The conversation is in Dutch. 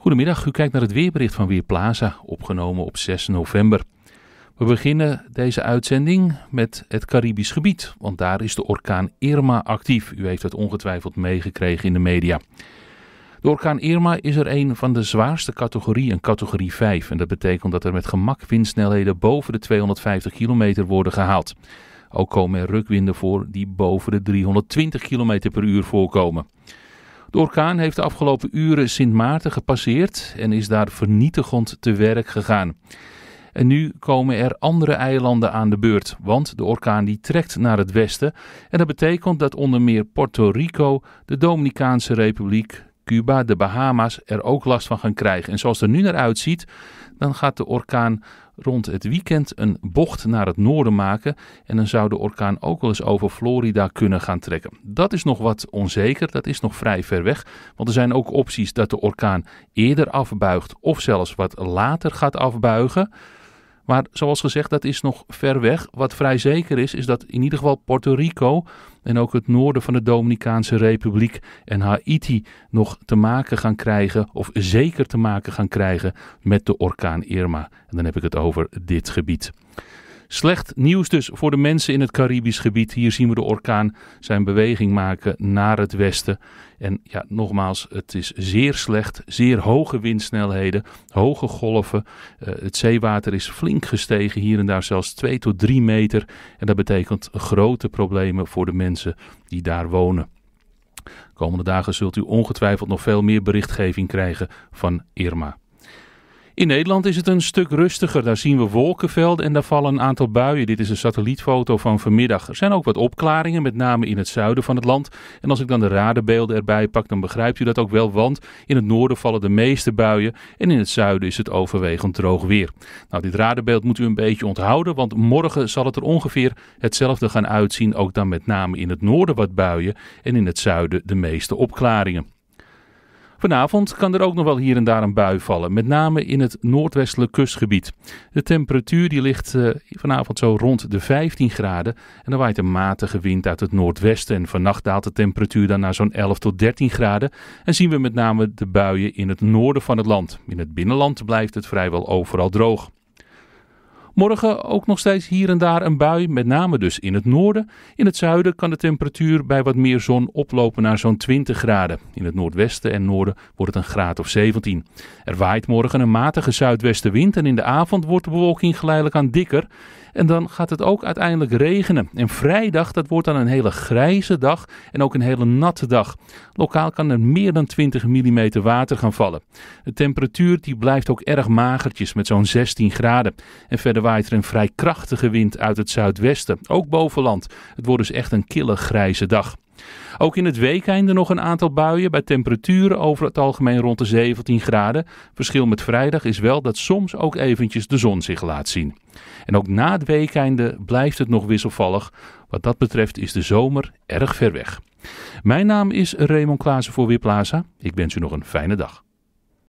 Goedemiddag, u kijkt naar het weerbericht van Weerplaza, opgenomen op 6 november. We beginnen deze uitzending met het Caribisch gebied, want daar is de orkaan Irma actief. U heeft het ongetwijfeld meegekregen in de media. De orkaan Irma is er een van de zwaarste categorieën, een categorie 5. En dat betekent dat er met gemak windsnelheden boven de 250 km worden gehaald. Ook komen er rukwinden voor die boven de 320 km per uur voorkomen. De orkaan heeft de afgelopen uren Sint Maarten gepasseerd en is daar vernietigend te werk gegaan. En nu komen er andere eilanden aan de beurt, want de orkaan die trekt naar het westen. En dat betekent dat onder meer Puerto Rico, de Dominicaanse Republiek, Cuba, de Bahama's er ook last van gaan krijgen. En zoals het er nu naar uitziet, dan gaat de orkaan rond het weekend een bocht naar het noorden maken en dan zou de orkaan ook wel eens over Florida kunnen gaan trekken. Dat is nog wat onzeker, dat is nog vrij ver weg, want er zijn ook opties dat de orkaan eerder afbuigt of zelfs wat later gaat afbuigen. Maar zoals gezegd, dat is nog ver weg. Wat vrij zeker is, is dat in ieder geval Puerto Rico en ook het noorden van de Dominicaanse Republiek en Haiti nog te maken gaan krijgen, of zeker te maken gaan krijgen, met de orkaan Irma. En dan heb ik het over dit gebied. Slecht nieuws dus voor de mensen in het Caribisch gebied. Hier zien we de orkaan zijn beweging maken naar het westen. En ja, nogmaals, het is zeer slecht. Zeer hoge windsnelheden, hoge golven. Eh, het zeewater is flink gestegen, hier en daar zelfs 2 tot 3 meter. En dat betekent grote problemen voor de mensen die daar wonen. De komende dagen zult u ongetwijfeld nog veel meer berichtgeving krijgen van Irma. In Nederland is het een stuk rustiger. Daar zien we wolkenvelden en daar vallen een aantal buien. Dit is een satellietfoto van vanmiddag. Er zijn ook wat opklaringen, met name in het zuiden van het land. En als ik dan de radenbeelden erbij pak, dan begrijpt u dat ook wel. Want in het noorden vallen de meeste buien en in het zuiden is het overwegend droog weer. Nou, dit radenbeeld moet u een beetje onthouden, want morgen zal het er ongeveer hetzelfde gaan uitzien. Ook dan met name in het noorden wat buien en in het zuiden de meeste opklaringen. Vanavond kan er ook nog wel hier en daar een bui vallen, met name in het noordwestelijk kustgebied. De temperatuur die ligt eh, vanavond zo rond de 15 graden en dan waait een matige wind uit het noordwesten. En vannacht daalt de temperatuur dan naar zo'n 11 tot 13 graden en zien we met name de buien in het noorden van het land. In het binnenland blijft het vrijwel overal droog. Morgen ook nog steeds hier en daar een bui, met name dus in het noorden. In het zuiden kan de temperatuur bij wat meer zon oplopen naar zo'n 20 graden. In het noordwesten en noorden wordt het een graad of 17. Er waait morgen een matige zuidwestenwind en in de avond wordt de bewolking geleidelijk aan dikker. En dan gaat het ook uiteindelijk regenen. En vrijdag, dat wordt dan een hele grijze dag en ook een hele natte dag. Lokaal kan er meer dan 20 mm water gaan vallen. De temperatuur die blijft ook erg magertjes met zo'n 16 graden. En verder waait er een vrij krachtige wind uit het zuidwesten, ook bovenland. Het wordt dus echt een kille grijze dag. Ook in het weekende nog een aantal buien bij temperaturen over het algemeen rond de 17 graden. Verschil met vrijdag is wel dat soms ook eventjes de zon zich laat zien. En ook na het weekeinde blijft het nog wisselvallig. Wat dat betreft is de zomer erg ver weg. Mijn naam is Raymond Klaassen voor Weerplaza. Ik wens u nog een fijne dag.